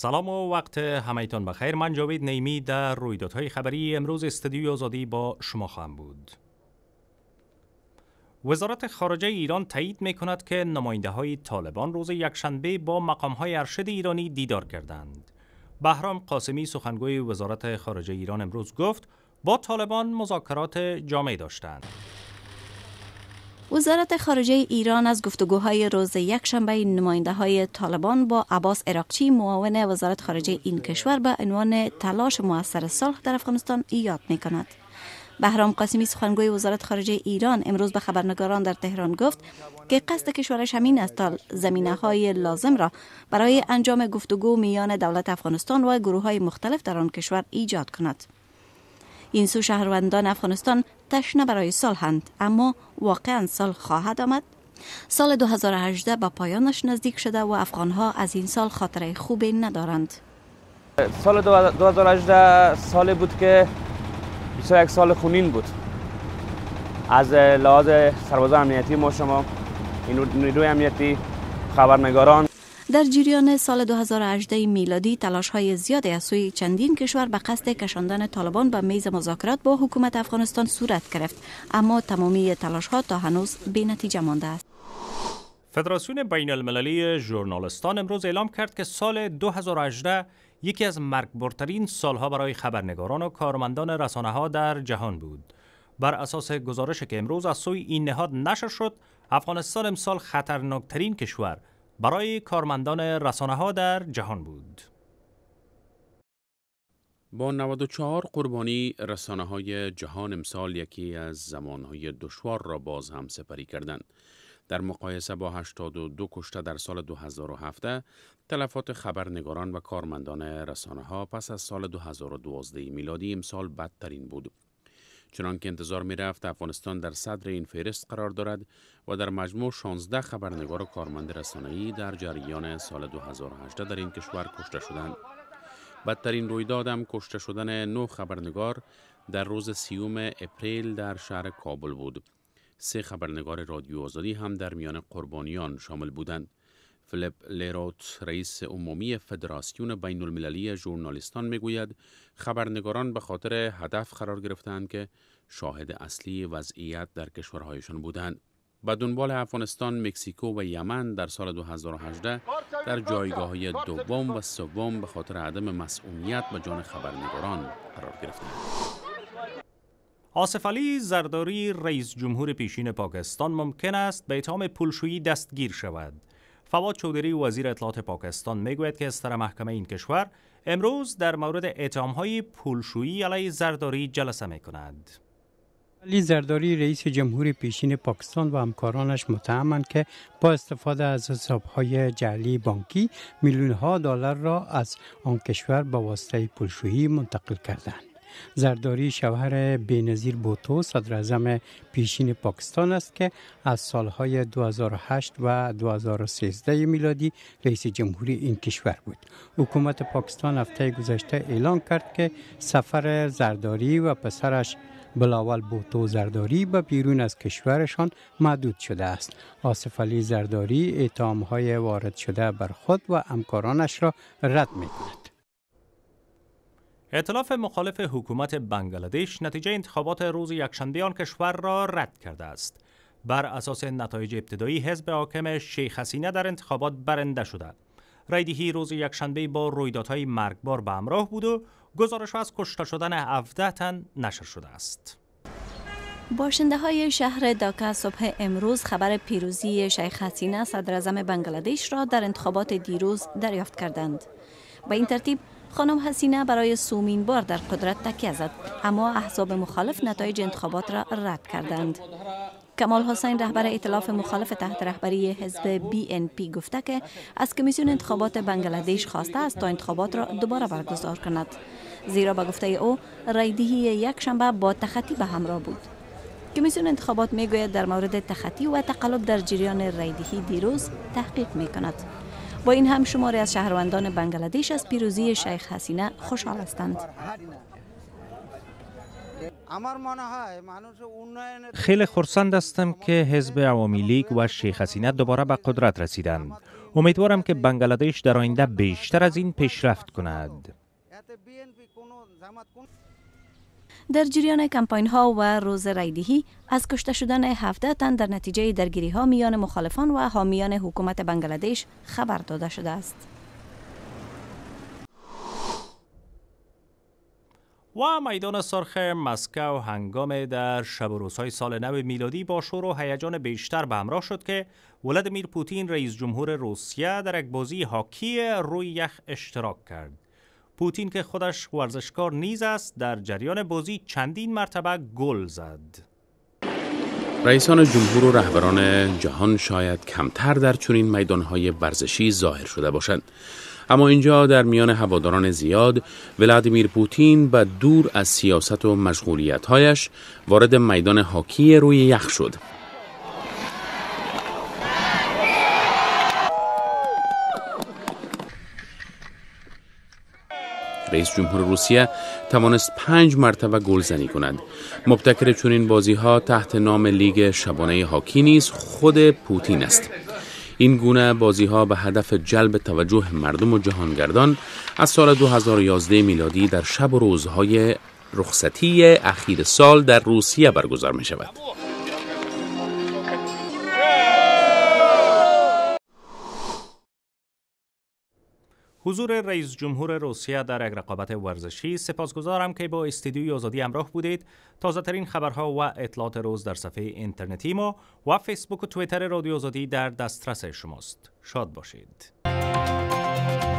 سلام و وقت همهتان بخیر من جاوید نیمی در رویدادهای خبری امروز استدیو آزادی با شما خواهم بود وزارت خارجه ایران تایید می کند که نماینده های طالبان روز یکشنبه با مقام های ارشد ایرانی دیدار کردند بهرام قاسمی سخنگوی وزارت خارجه ایران امروز گفت با طالبان مذاکرات جامعه داشتند وزارت خارجه ایران از گفتگوهای روز یکشنبه نماینده های طالبان با عباس اراقچی معاون وزارت خارجه این کشور به عنوان تلاش موثر صلح در افغانستان یاد می کند. بهرام قاسمی سخنگوی وزارت خارجه ایران امروز به خبرنگاران در تهران گفت که قصد کشورش همین است تا زمینه های لازم را برای انجام گفتگو میان دولت افغانستان و گروه های مختلف در آن کشور ایجاد کند. این سو شهروندان افغانستان تشنه برای سال هند اما واقعا سال خواهد آمد سال 2018 به پایانش نزدیک شده و افغان ها از این سال خاطره خوبی ندارند سال 2018 سالی بود که یک سال خونین بود از لحاظ سربازان امنیتی ما شما نیروی امنیتی خبرنگاران در جریان سال 2018 میلادی تلاش های زیادی از سوی چندین کشور به قصد کشاندن طالبان به میز مذاکرات با حکومت افغانستان صورت گرفت اما تمامی تلاش ها تا هنوز به نتیجه مانده است فدراسیون بین المللی ژورنالستان امروز اعلام کرد که سال 2018 یکی از مرگبارترین سالها برای خبرنگاران و کارمندان رسانه ها در جهان بود. بر اساس گزارش که امروز از سوی این نهاد نشر شد، افغانستان امسال خطرناکترین کشور برای کارمندان رسانه ها در جهان بود. با 94 قربانی رسانه های جهان امسال یکی از زمانهای دشوار را باز هم سپری کردند. در مقایسه با 82 کشته در سال 2017، تلفات خبرنگاران و کارمندان رسانه ها پس از سال 2012 میلادی امسال بدترین بود. چنان که انتظار می رفت افغانستان در صدر این فهرست قرار دارد و در مجموع 16 خبرنگار و کارمند رسانه‌ای در جریان سال 2018 در این کشور کشته شدند. بدترین رویداد هم کشته شدن نو خبرنگار در روز سیوم اپریل در شهر کابل بود. سه خبرنگار رادیو آزادی هم در میان قربانیان شامل بودند. فلیپ لیروت رئیس عمومی فدراسیون بین المللی می میگوید خبرنگاران به خاطر هدف قرار گرفتند که شاهد اصلی وضعیت در کشورهایشان بودند به دنبال افغانستان، مکزیکو و یمن در سال 2018 در جایگاه های دوم و سوم به خاطر عدم مسئولیت به جان خبرنگاران قرار گرفتند. آصف علی زرداری رئیس جمهور پیشین پاکستان ممکن است به اتهام پولشویی دستگیر شود. فواد چودری وزیر اطلاعات پاکستان میگوید که استر محکمه این کشور امروز در مورد های پولشویی علیه زرداری جلسه می کند. علی زرداری رئیس جمهور پیشین پاکستان و همکارانش متهمند که با استفاده از حسابهای جعلی بانکی میلیونها دلار را از آن کشور با واسطه پولشویی منتقل کردند. زرداری شوهر بینظیر بوتو صدر اعظم پیشین پاکستان است که از سالهای 2008 و 2013 میلادی رئیس جمهوری این کشور بود حکومت پاکستان هفته گذشته اعلان کرد که سفر زرداری و پسرش بلاول بوتو زرداری به بیرون از کشورشان محدود شده است. آصف علی زرداری های وارد شده بر خود و همکارانش را رد کند اطلاف مخالف حکومت بنگلادش نتیجه انتخابات روز یکشنبه آن کشور را رد کرده است. بر اساس نتایج ابتدایی حزب حاکم شیخ حسینه در انتخابات برنده شده. رایدهی روز یکشنبه با رویدادهای مرگبار به همراه بود و گزارش از کشته شدن 17 تن نشر شده است. باشنده های شهر داکا صبح امروز خبر پیروزی شیخ حسینه صدر بنگلادش را در انتخابات دیروز دریافت کردند. با این ترتیب خانم حسینه برای سومین بار در قدرت تکیه زد اما احزاب مخالف نتایج انتخابات را رد کردند کمال حسین رهبر ائتلاف مخالف تحت رهبری حزب بی ان پی گفته که از کمیسیون انتخابات بنگلادش خواسته است تا انتخابات را دوباره برگزار کند زیرا به گفته او رایدهی یک شنبه با تخطی به همراه بود کمیسیون انتخابات میگوید در مورد تخطی و تقلب در جریان رایدهی دیروز تحقیق می کند با این هم شماری از شهروندان بنگلادش از پیروزی شیخ حسینه خوشحال هستند. خیلی خرسند هستم که حزب عوامی لیگ و شیخ حسینه دوباره به قدرت رسیدند. امیدوارم که بنگلادش در آینده بیشتر از این پیشرفت کند. در جریان کمپاین ها و روز رایدهی از کشته شدن 17 تن در نتیجه درگیری ها میان مخالفان و حامیان حکومت بنگلادش خبر داده شده است. و میدان سرخ مسکو هنگام در شب و روزهای سال نو میلادی با شور و هیجان بیشتر به همراه شد که ولادیمیر پوتین رئیس جمهور روسیه در یک بازی هاکی روی یخ اشتراک کرد. پوتین که خودش ورزشکار نیز است در جریان بازی چندین مرتبه گل زد رئیسان جمهور و رهبران جهان شاید کمتر در چنین میدانهای ورزشی ظاهر شده باشند اما اینجا در میان هواداران زیاد ولادیمیر پوتین و دور از سیاست و مشغولیتهایش وارد میدان حاکی روی یخ شد رئیس جمهور روسیه توانست پنج مرتبه گلزنی کند مبتکر چنین بازی ها تحت نام لیگ شبانه هاکی نیز خود پوتین است این گونه بازی ها به هدف جلب توجه مردم و جهانگردان از سال 2011 میلادی در شب و روزهای رخصتی اخیر سال در روسیه برگزار می شود. حضور رئیس جمهور روسیه در یک رقابت ورزشی سپاسگزارم که با استودیوی آزادی همراه بودید تازه ترین خبرها و اطلاعات روز در صفحه اینترنتی ما و فیسبوک و توییتر رادیو آزادی در دسترس شماست شاد باشید